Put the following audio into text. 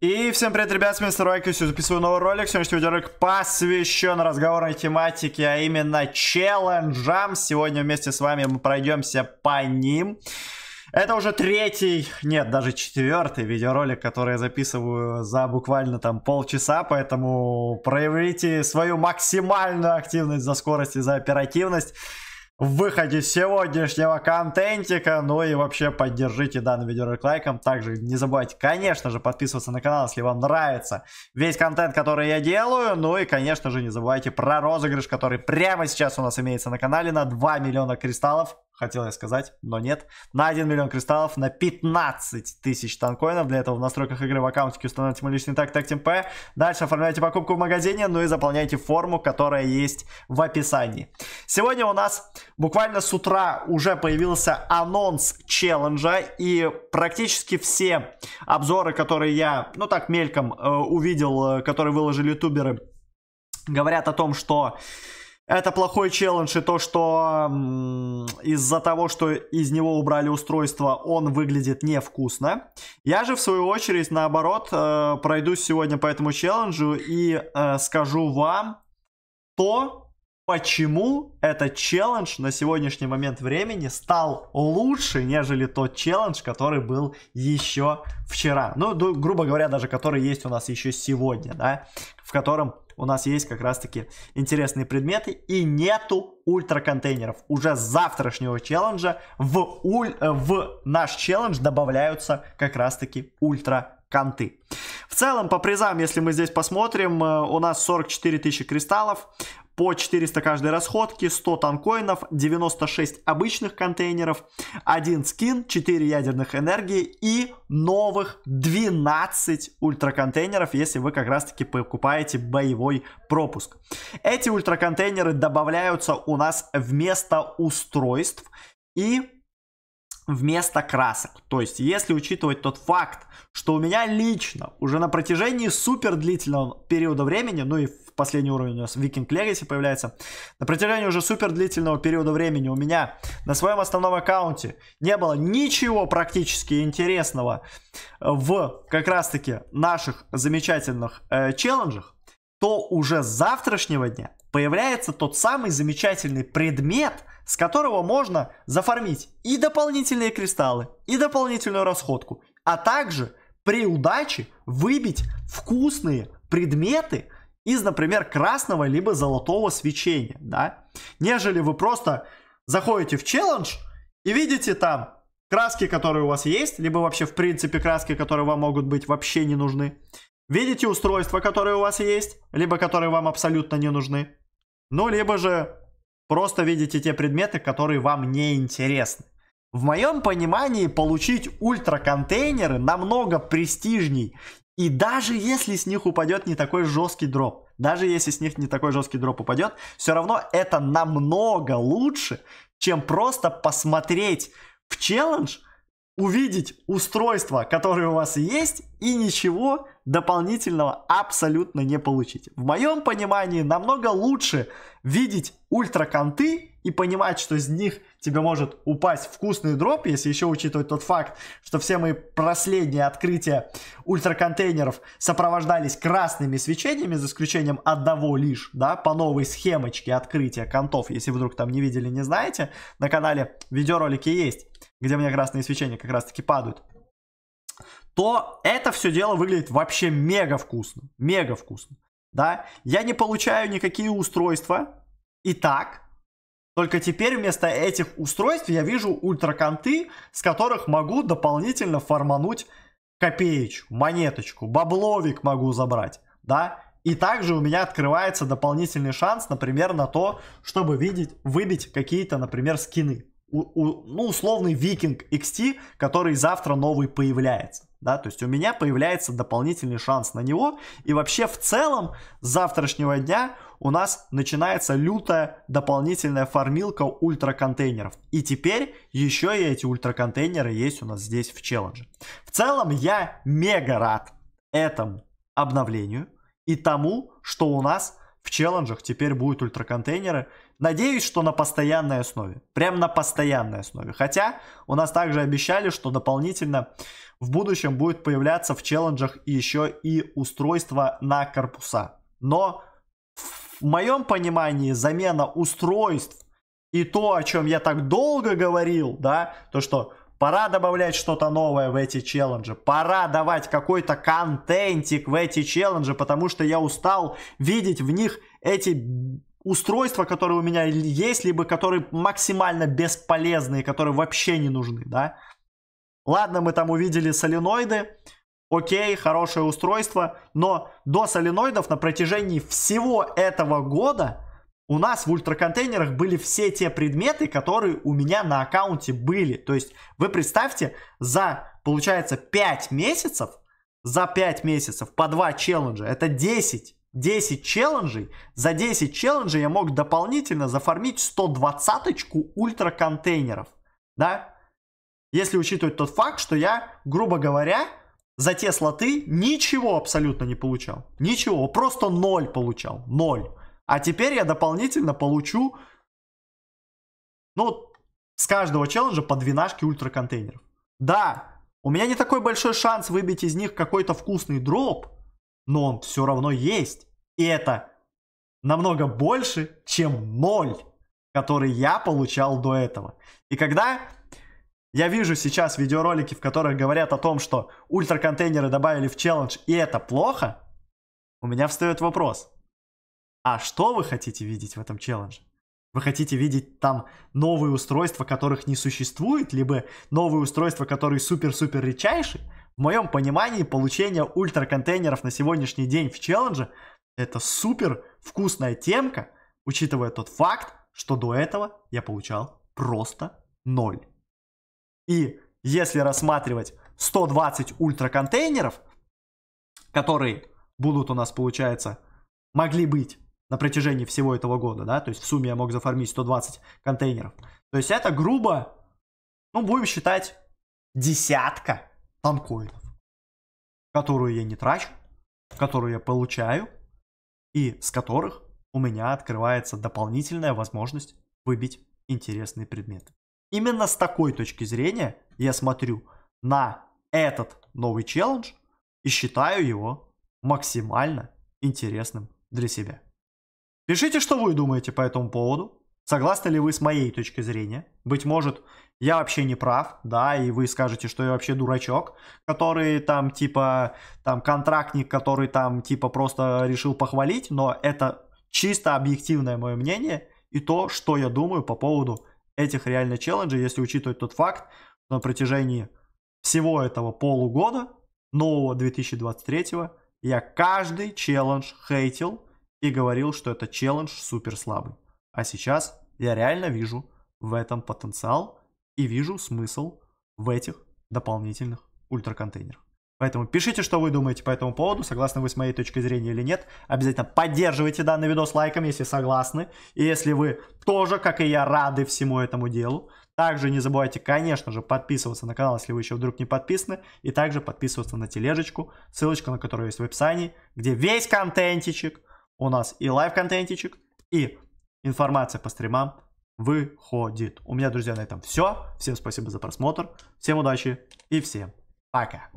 И всем привет, ребят, с вами Старойка, сегодня записываю новый ролик. Сегодняшний видеоролик посвящен разговорной тематике, а именно челленджам. Сегодня вместе с вами мы пройдемся по ним. Это уже третий, нет, даже четвертый видеоролик, который я записываю за буквально там полчаса, поэтому проявите свою максимальную активность за скорость и за оперативность в выходе сегодняшнего контентика. Ну и вообще поддержите данный видеоролик лайком. Также не забывайте, конечно же, подписываться на канал, если вам нравится весь контент, который я делаю. Ну и, конечно же, не забывайте про розыгрыш, который прямо сейчас у нас имеется на канале на 2 миллиона кристаллов хотел я сказать, но нет, на 1 миллион кристаллов, на 15 тысяч танкоинов. Для этого в настройках игры в аккаунтике установите мой личный так Тактим П. Дальше оформляйте покупку в магазине, ну и заполняйте форму, которая есть в описании. Сегодня у нас буквально с утра уже появился анонс челленджа, и практически все обзоры, которые я, ну так, мельком э, увидел, э, которые выложили ютуберы, говорят о том, что... Это плохой челлендж и то, что из-за того, что из него убрали устройство, он выглядит невкусно. Я же, в свою очередь, наоборот, э, пройду сегодня по этому челленджу и э, скажу вам то, почему этот челлендж на сегодняшний момент времени стал лучше, нежели тот челлендж, который был еще вчера. Ну, грубо говоря, даже который есть у нас еще сегодня, да, в котором у нас есть как раз-таки интересные предметы. И нету ультра-контейнеров. Уже с завтрашнего челленджа в, уль... Э, в наш челлендж добавляются как раз-таки ультра конты. В целом, по призам, если мы здесь посмотрим, э, у нас 44 тысячи кристаллов, по 400 каждой расходки, 100 танкоинов, 96 обычных контейнеров, 1 скин, 4 ядерных энергии и новых 12 ультраконтейнеров, если вы как раз таки покупаете боевой пропуск. Эти ультраконтейнеры добавляются у нас вместо устройств и вместо красок. То есть, если учитывать тот факт, что у меня лично уже на протяжении супер длительного периода времени, ну и в последний уровень у нас Viking Legacy появляется, на протяжении уже супер длительного периода времени у меня на своем основном аккаунте не было ничего практически интересного в как раз таки наших замечательных э, челленджах, то уже с завтрашнего дня появляется тот самый замечательный предмет, с которого можно зафармить и дополнительные кристаллы, и дополнительную расходку, а также при удаче выбить вкусные предметы из, например, красного либо золотого свечения, да, нежели вы просто заходите в челлендж и видите там краски, которые у вас есть, либо вообще в принципе краски, которые вам могут быть вообще не нужны, Видите устройства, которые у вас есть, либо которые вам абсолютно не нужны. Ну, либо же просто видите те предметы, которые вам не интересны. В моем понимании получить ультра контейнеры намного престижней. И даже если с них упадет не такой жесткий дроп, даже если с них не такой жесткий дроп упадет, все равно это намного лучше, чем просто посмотреть в челлендж, увидеть устройство, которое у вас есть, и ничего дополнительного абсолютно не получить. В моем понимании намного лучше видеть ультраконты и понимать, что из них тебе может упасть вкусный дроп, если еще учитывать тот факт, что все мои последние открытия ультраконтейнеров сопровождались красными свечениями, за исключением одного лишь, да, по новой схемочке открытия контов, если вдруг там не видели, не знаете, на канале видеоролики есть где у меня красные свечения как раз-таки падают, то это все дело выглядит вообще мега вкусно. Мега вкусно. Да? Я не получаю никакие устройства. И так. Только теперь вместо этих устройств я вижу ультраконты, с которых могу дополнительно формануть копеечку, монеточку, бабловик могу забрать. Да? И также у меня открывается дополнительный шанс, например, на то, чтобы видеть, выбить какие-то, например, скины у, у, ну, условный викинг XT, который завтра новый появляется. Да, то есть у меня появляется дополнительный шанс на него. И вообще в целом с завтрашнего дня у нас начинается лютая дополнительная фармилка ультраконтейнеров. И теперь еще и эти ультраконтейнеры есть у нас здесь в челлендже. В целом я мега рад этому обновлению и тому, что у нас в челленджах теперь будут ультраконтейнеры. контейнеры Надеюсь, что на постоянной основе. Прям на постоянной основе. Хотя у нас также обещали, что дополнительно в будущем будет появляться в челленджах еще и устройство на корпуса. Но в моем понимании замена устройств и то, о чем я так долго говорил, да, то, что пора добавлять что-то новое в эти челленджи, пора давать какой-то контентик в эти челленджи, потому что я устал видеть в них эти устройства, которые у меня есть, либо которые максимально бесполезные, которые вообще не нужны, да. Ладно, мы там увидели соленоиды, окей, хорошее устройство, но до соленоидов на протяжении всего этого года у нас в ультраконтейнерах были все те предметы, которые у меня на аккаунте были. То есть вы представьте, за, получается, 5 месяцев, за 5 месяцев по 2 челленджа, это 10 10 челленджей. За 10 челленджей я мог дополнительно зафармить 120-очку ультра-контейнеров. Да? Если учитывать тот факт, что я, грубо говоря, за те слоты ничего абсолютно не получал. Ничего, просто ноль получал. Ноль. А теперь я дополнительно получу, ну, с каждого челленджа по двенашке ультраконтейнеров. Да, у меня не такой большой шанс выбить из них какой-то вкусный дроп, но он все равно есть. И это намного больше, чем ноль, который я получал до этого. И когда я вижу сейчас видеоролики, в которых говорят о том, что ультраконтейнеры добавили в челлендж, и это плохо, у меня встает вопрос. А что вы хотите видеть в этом челлендже? Вы хотите видеть там новые устройства, которых не существует, либо новые устройства, которые супер-супер редчайшие? В моем понимании, получение ультраконтейнеров на сегодняшний день в челлендже это супер вкусная темка, учитывая тот факт, что до этого я получал просто 0. И если рассматривать 120 ультра контейнеров, которые будут у нас, получается, могли быть на протяжении всего этого года, да, то есть в сумме я мог зафармить 120 контейнеров. То есть это грубо, ну, будем считать, десятка танкоидов, которую я не трачу, которую я получаю, и с которых у меня открывается дополнительная возможность выбить интересные предметы. Именно с такой точки зрения я смотрю на этот новый челлендж и считаю его максимально интересным для себя. Пишите, что вы думаете по этому поводу. Согласны ли вы с моей точкой зрения? Быть может, я вообще не прав, да, и вы скажете, что я вообще дурачок, который там типа, там контрактник, который там типа просто решил похвалить, но это чисто объективное мое мнение и то, что я думаю по поводу этих реально челленджей, если учитывать тот факт, что на протяжении всего этого полугода, нового 2023, я каждый челлендж хейтил и говорил, что это челлендж супер слабый. А сейчас я реально вижу в этом потенциал и вижу смысл в этих дополнительных ультраконтейнерах. Поэтому пишите, что вы думаете по этому поводу, согласны вы с моей точкой зрения или нет. Обязательно поддерживайте данный видос лайком, если согласны. И если вы тоже, как и я, рады всему этому делу. Также не забывайте, конечно же, подписываться на канал, если вы еще вдруг не подписаны. И также подписываться на тележечку, ссылочка на которую есть в описании, где весь контентичек. У нас и лайв-контентичек, и информация по стримам выходит. У меня, друзья, на этом все. Всем спасибо за просмотр. Всем удачи и всем пока.